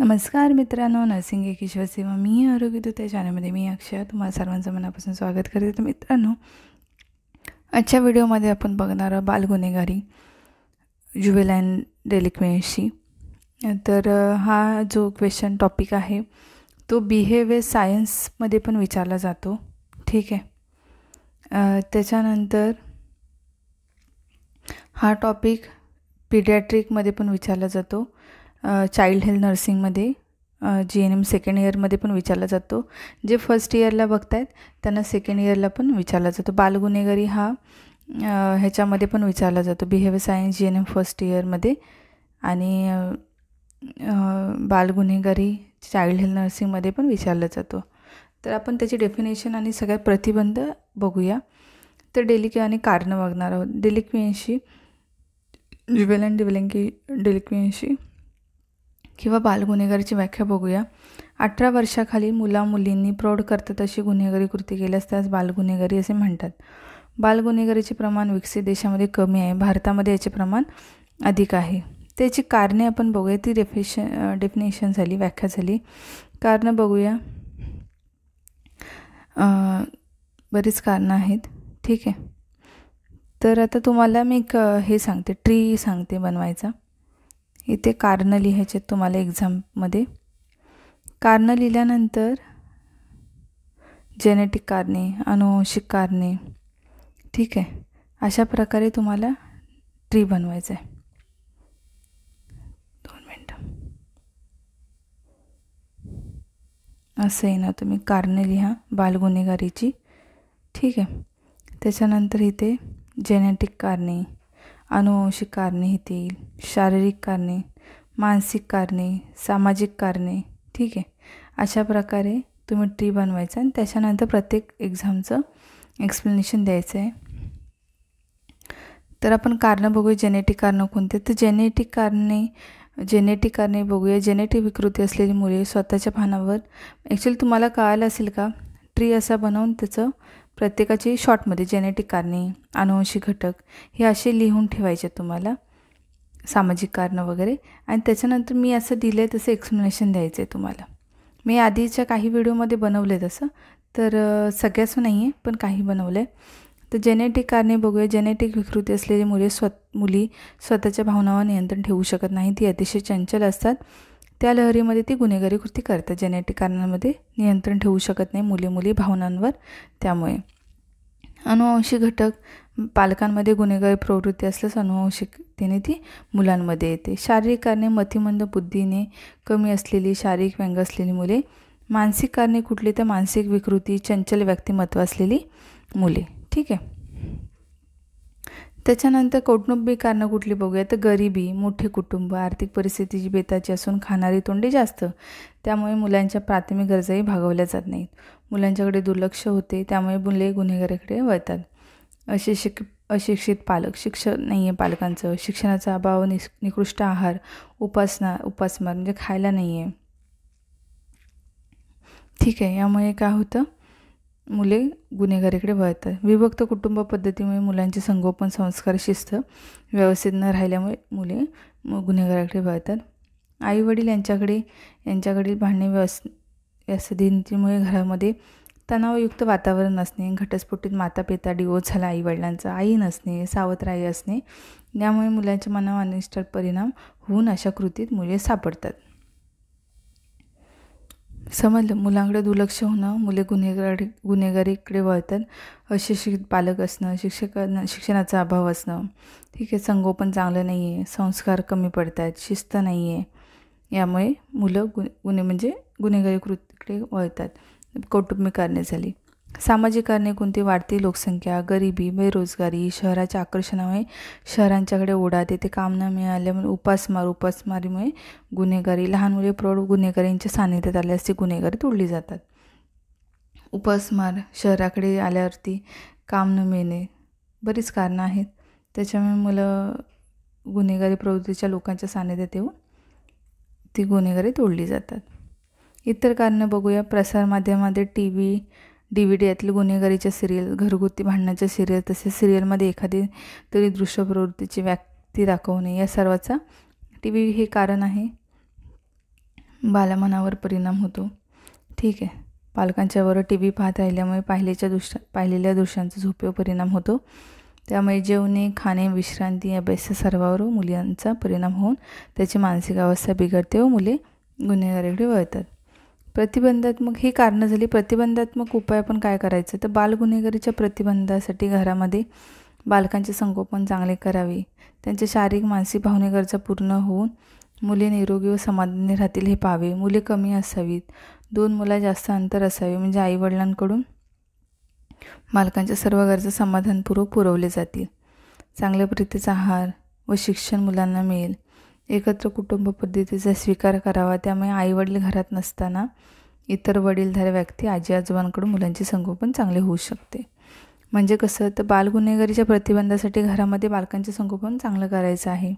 नमस्कार मित्रांनो नर्सिंग एक ईश्वर सेवा मी आरोग्य त्या चॅनलमध्ये मी अक्षय तुम्हाला सर्वांचं मनापासून स्वागत करते तर मित्रांनो आजच्या व्हिडिओमध्ये आपण बघणार आहोत बालगुन्हेगारी अँड डेलिक्वेन्सी तर हा जो क्वेश्चन टॉपिक आहे तो बिहेवियर सायन्समध्ये पण विचारला जातो ठीक आहे त्याच्यानंतर हा टॉपिक पिडियाट्रिकमध्ये पण विचारला जातो चाइल्ड हेल्थ नर्सिंगमध्ये जी एन एम सेकंड इयरमध्ये पण विचारला जातो जे फर्स्ट इयरला बघतायत त्यांना सेकंड इयरला पण विचारला जातो बालगुन्हेगारी हा ह्याच्यामध्ये पण विचारला जातो behaviour science G N M first इयरमध्ये आणि बालगुन्हेगारी चाइल्ड हेल्थ नर्सिंगमध्ये पण विचारला जातो तर आपण त्याची डेफिनेशन आणि सगळ्यात प्रतिबंध बघूया तर डेलिक आणि कारणं बघणार आहोत डेलिक्विएन्शी ज्युवेल अँड डेलिक्विएन्शी किंवा बालगुन्हेगारीची व्याख्या बघूया अठरा वर्षाखाली मुलामुलींनी प्रौढ करतात अशी गुन्हेगारी कृती केल्यास त्यास बालगुन्हेगारी असे म्हणतात बालगुन्हेगारीचे प्रमाण विकसित देशामध्ये कमी आहे भारतामध्ये याचे प्रमाण अधिक आहे त्याची कारणे आपण बघूया ती डेफिश डेफिनेशन झाली व्याख्या झाली कारणं बघूया बरीच कारणं आहेत ठीक आहे तर आता तुम्हाला मी एक हे सांगते ट्री सांगते बनवायचा इथे कारणं लिहायचे तुम्हाला एक्झाममध्ये कारणं लिहिल्यानंतर जेनेटिक कारणे अनुवंशिक कारणे ठीक आहे अशा प्रकारे तुम्हाला ट्री बनवायचं आहे दोन मिनटं असं आहे ना तुम्ही कारणं लिहा बालगुन्हेगारीची ठीक आहे त्याच्यानंतर इथे जेनेटिक कारणे अनुवंशिक कारणे इथे येईल शारीरिक कारणे मानसिक कारणे सामाजिक कारणे ठीक आहे अशा प्रकारे तुम्ही ट्री बनवायचं आणि त्याच्यानंतर प्रत्येक एक्झामचं एक्सप्लेनेशन द्यायचं आहे तर आपण कारणं बघूया जेनेटिक कारणं कोणते तर जेनेटिक कारणे जेनेटिक कारणे बघूया जेनेटिक विकृती असलेली मुले स्वतःच्या भानावर ॲक्च्युली तुम्हाला कळालं असेल का ट्री असा बनवून त्याचं प्रत्येकाची शॉर्टमध्ये जेनेटिक कारणे अनुवंशिक घटक हे असे लिहून ठेवायचे तुम्हाला सामाजिक कारणं वगैरे आणि त्याच्यानंतर मी असं दिलं आहे तसं एक्सप्लेनेशन द्यायचं आहे तुम्हाला मी आधीच्या काही व्हिडिओमध्ये बनवले तसं तर सगळ्याच नाही आहे पण काही बनवलं आहे तर जेनेटिक कारणे बघूया जेनेटिक विकृती असलेली मुले स्वत मुली स्वतःच्या भावनावर नियंत्रण ठेवू शकत नाही ती अतिशय चंचल असतात त्या लहरीमध्ये ती गुन्हेगारी कृती करतात जेनेटिक कारणांमध्ये नियंत्रण ठेवू शकत नाही मुली मुली भावनांवर त्यामुळे अनुवांशिक घटक पालकांमध्ये गुन्हेगारी प्रवृत्ती असल्यास अनुवंशिकतेने ती मुलांमध्ये येते शारीरिक कारणे मतिमंद बुद्धीने कमी असलेली शारीरिक व्यंग असलेली मुले मानसिक कारणे कुठली तर मानसिक विकृती चंचल व्यक्तिमत्व असलेली मुले ठीक आहे त्याच्यानंतर कौटुंबिक कारणं कुठली बघूया तर गरिबी मोठे कुटुंब आर्थिक परिस्थितीची बेताची असून खाणारी तोंडी जास्त त्यामुळे मुलांच्या प्राथमिक गरजाही भागवल्या जात नाहीत मुलांच्याकडे दुर्लक्ष होते त्यामुळे मुले गुन्हेगारीकडे वळतात अशिक्षिक अशिक्षित पालक शिक्षण नाही आहे पालकांचं शिक्षणाचा अभाव निकृष्ट आहार उपासना उपासमार म्हणजे खायला नाही आहे ठीक आहे यामुळे काय होतं मुले गुन्हेगारीकडे वळतात विभक्त कुटुंब पद्धतीमुळे मुलांचे संगोपन संस्कार शिस्त व्यवस्थित न राहिल्यामुळे मुले गुन्हेगाराकडे वळतात वडील यांच्याकडे यांच्याकडील भांडणे व्यस व्यसदिंतीमुळे घरामध्ये तणावयुक्त वातावरण असणे घटस्फोटीत माता पिता डिवोर्स झाला वडिलांचा आई नसणे सावत्र आई असणे यामुळे मुलांच्या मनावर अनिष्ट परिणाम होऊन अशा कृतीत मुले सापडतात समजलं मुलांकडे दुर्लक्ष होणं मुले गुन्हेगारी गुन्हेगारीकडे वळतात अशिक्षित पालक असणं शिक्षकांना शिक्षणाचा अभाव असणं ठीक आहे संगोपन चांगलं नाही आहे संस्कार कमी पडतात शिस्त नाही आहे यामुळे मुलं गु गुन्हे म्हणजे गुन्हेगारी कृतीकडे वळतात कौटुंबिक कारणे झाली सामाजिक कारणे कोणती वाढती लोकसंख्या गरिबी बेरोजगारी शहराच्या आकर्षणामुळे शहरांच्याकडे ओढा देते काम न मिळाल्यामुळे उपासमार उपासमारीमुळे गुन्हेगारी लहान मुले प्रौढ गुन्हेगारींच्या सान्निध्यात आल्यास ती गुन्हेगारी तोडली जातात उपासमार शहराकडे आल्यावरती काम न मिळणे बरीच कारणं आहेत त्याच्यामुळे मुलं गुन्हेगारी प्रवृत्तीच्या लोकांच्या सान्निध्यात येऊन ती गुन्हेगारी तोडली जातात इतर कारणं बघूया प्रसारमाध्यमामध्ये T V D V D यातील गुन्हेगारीच्या सिरियल घरगुती भांडणाच्या सिरियल तसेच सिरियलमध्ये एखादी तरी दृश्य प्रवृत्तीची व्यक्ती दाखवणे या सर्वाचा टी व्ही हे कारण आहे बालमनावर परिणाम होतो ठीक आहे पालकांच्यावर टी व्ही पाहत राहिल्यामुळे पाहिलेच्या दृश्य पाहिलेल्या दृश्यांचा झोपेव परिणाम होतो त्यामुळे जेवणे खाणे विश्रांती अभ्यास सर्वावर मुलांचा परिणाम होऊन त्याची मानसिक अवस्था बिघडते व मुले गुन्हेगारीकडे वळतात प्रतिबंधात्मक ही कारणं झाली प्रतिबंधात्मक उपाय आपण काय करायचं तर बालगुन्हेगारीच्या प्रतिबंधासाठी घरामध्ये बालकांचे संगोपन चांगले करावे त्यांचे शारीरिक मानसिक भावने गरजा पूर्ण होऊन मुले निरोगी व समाधानी राहतील हे पाहावे मुले कमी असावीत दोन मुला जास्त अंतर असावे म्हणजे आईवडिलांकडून बालकांच्या सर्व गरजा समाधानपूर्वक पुरवले जातील चांगल्या प्रतीचा आहार व शिक्षण मुलांना मिळेल एकत्र कुटुंब पद्धतीचा स्वीकार करावा त्यामुळे आईवडील घरात नसताना इतर वडीलधारे व्यक्ती आजी आजोबांकडून मुलांचे संगोपन चांगले होऊ शकते म्हणजे कसं तर बालगुन्हेगारीच्या प्रतिबंधासाठी घरामध्ये बालकांचे संगोपन चांगलं करायचं आहे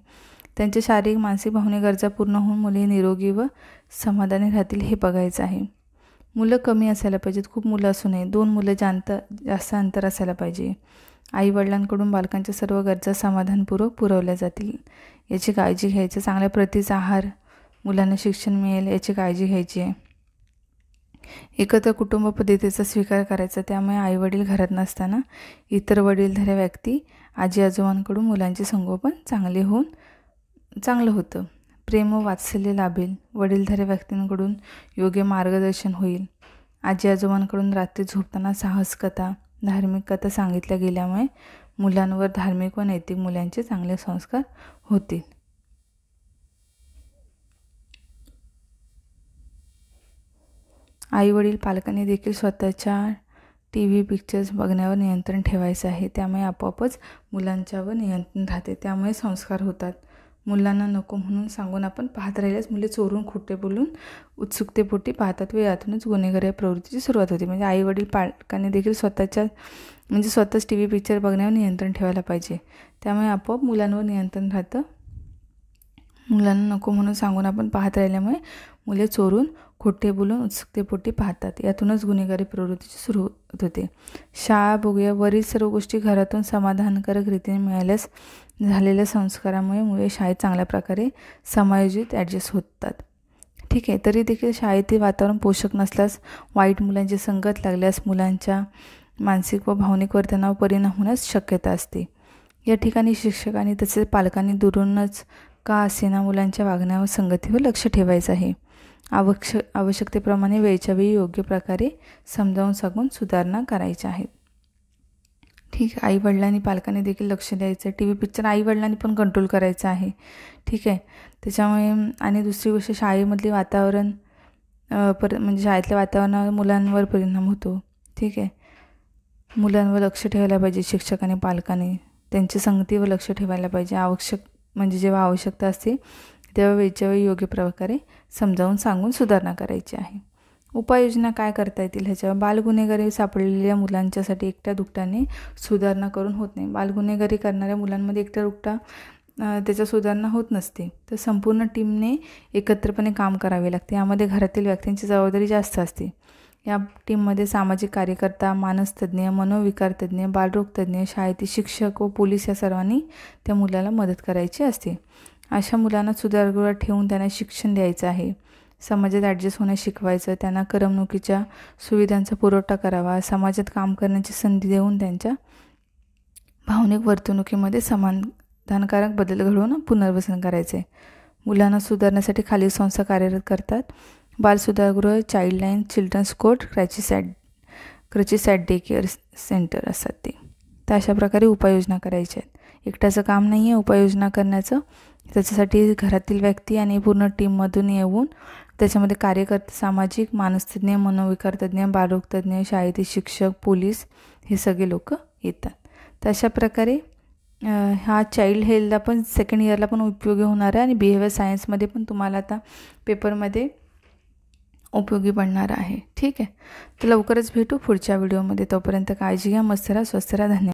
त्यांच्या शारीरिक मानसिक भावने गरजा पूर्ण होऊन मुले निरोगी व समाधानी राहतील हे बघायचं आहे मुलं कमी असायला पाहिजेत खूप मुलं असू नये दोन मुलं जांत जास्त अंतर असायला पाहिजे आईवडिलांकडून बालकांच्या सर्व गरजा समाधानपूर्वक पुरवल्या जातील याची काळजी घ्यायची चांगल्या प्रतीचा आहार मुलांना शिक्षण मिळेल याची काळजी घ्यायची आहे एकत्र कुटुंब पद्धतीचा स्वीकार करायचा त्यामुळे आई वडील घरात नसताना इतर वडीलधाऱ्या व्यक्ती आजी आजोबांकडून मुलांचे संगोपन चांगले होऊन चांगलं होतं प्रेम व वात्सल्य लाभेल वडीलधाऱ्या व्यक्तींकडून योग्य मार्गदर्शन होईल आजी आजोबांकडून रात्री झोपताना साहस कथा धार्मिक कथा सांगितल्या गेल्यामुळे मुलांवर धार्मिक व नैतिक मुलांचे चांगले संस्कार होतील आईवडील पालकांनी देखील स्वतःच्या टी व्ही पिक्चर्स बघण्यावर नियंत्रण ठेवायचं आहे त्यामुळे आपोआपच मुलांच्यावर नियंत्रण राहते त्यामुळे संस्कार होतात मुलांना नको म्हणून सांगून आपण पाहत राहिल्यास मुले चोरून खोटे बोलून उत्सुकतेपोटी पाहतात व यातूनच गुन्हेगारी प्रवृत्तीची सुरुवात होते म्हणजे आईवडील पालकांनी देखील स्वतःच्या म्हणजे स्वतःच टी व्ही पिक्चर बघण्यावर नियंत्रण ठेवायला पाहिजे त्यामुळे आपोआप मुलांवर नियंत्रण राहतं मुलांना नको म्हणून सांगून आपण पाहत राहिल्यामुळे मुले चोरून खोटे बोलून उत्सुकतेपोटी पाहतात यातूनच गुन्हेगारी प्रवृत्ती सुरू होत होते शाळा बोगया वरील सर्व गोष्टी घरातून समाधानकारक रीतीने मिळाल्यास झालेल्या संस्कारामुळे मुळे शाळेत चांगल्या प्रकारे समायोजित ॲडजस्ट होतात ठीक आहे तरी देखील शाळेतील वातावरण पोषक नसल्यास वाईट मुलांची संगत लागल्यास मुलांच्या मानसिक व भावनिक वर्तनावर परिणाम होण्यास शक्यता असते या ठिकाणी शिक्षकांनी तसेच पालकांनी दुरूनच का असेना मुलांच्या वागण्यावर संगतीवर लक्ष ठेवायचं आहे आवश्य आवश्यकतेप्रमाणे वेळच्या वेळी योग्य प्रकारे समजावून सांगून सुधारणा करायच्या आहेत ठीक आहे आईवडिलांनी पालकांनी देखील लक्ष द्यायचं आहे टी व्ही पिक्चर आईवडिलांनी पण कंट्रोल करायचं आहे ठीक आहे त्याच्यामुळे आणि दुसरी गोष्ट शाळेमधले वातावरण पर म्हणजे शाळेतल्या वातावरणावर मुलांवर परिणाम होतो ठीक आहे मुलांवर लक्ष ठेवायला पाहिजे शिक्षकाने पालकांनी त्यांच्या संगतीवर लक्ष ठेवायला पाहिजे आवश्यक म्हणजे जेव्हा आवश्यकता असते तेव्हा वेळच्या वेळी योग्य प्रकारे समजावून सांगून सुधारणा करायची आहे उपाययोजना काय करता येतील ह्याच्यावर बालगुन्हेगारी सापडलेल्या मुलांच्यासाठी एकट्या दुकट्याने सुधारणा करून होत नाही बालगुन्हेगारी करणाऱ्या मुलांमध्ये एकट्या दुकटा त्याच्या सुधारणा होत नसते तर संपूर्ण टीमने एकत्रपणे काम करावे लागते यामध्ये घरातील व्यक्तींची जबाबदारी जास्त असते या टीममध्ये सामाजिक कार्यकर्ता मानसतज्ज्ञ मनोविकारतज्ज्ञ बालरोगतज्ज्ञ शाळेतील शिक्षक व पोलीस या सर्वांनी त्या मुलाला मदत करायची असते अशा मुलांना सुधारगृहात ठेवून त्यांना शिक्षण द्यायचं आहे समाजात ॲडजस्ट होण्यास शिकवायचं त्यांना करमणुकीच्या सुविधांचा पुरवठा करावा समाजात काम करण्याची संधी देऊन त्यांच्या भावनिक वर्तणुकीमध्ये समाधानकारक बदल घडवून पुनर्वसन करायचे मुलांना सुधारण्यासाठी खालील संस्था कार्यरत करतात बाल सुधारगृह चाईल्डलाईन चिल्ड्रन्स कोर्ट सॅड क्रचिसॅट डे केअर सेंटर असतात ते तर अशा प्रकारे उपाययोजना करायच्या आहेत एकट्याचं काम नाही आहे उपाययोजना करण्याचं त्याच्यासाठी घरातील व्यक्ती आणि पूर्ण टीममधून येऊन त्याच्यामध्ये कार्यकर्ते सामाजिक मानसतज्ञ मनोविकारतज्ञ बालरोगतज्ञ शाळेतील शिक्षक पोलीस हे सगळे लोक येतात तर अशा प्रकारे हा चाइल्ड हेल्थला पण सेकंड इयरला पण उपयोगी होणार आहे आणि बिहेवियर सायन्समध्ये पण तुम्हाला आता पेपरमध्ये उपयोगी पडणार आहे ठीक आहे तर लवकरच भेटू पुढच्या व्हिडिओमध्ये तोपर्यंत काळजी घ्या मस्त राहा स्वस्त राहा धन्यवाद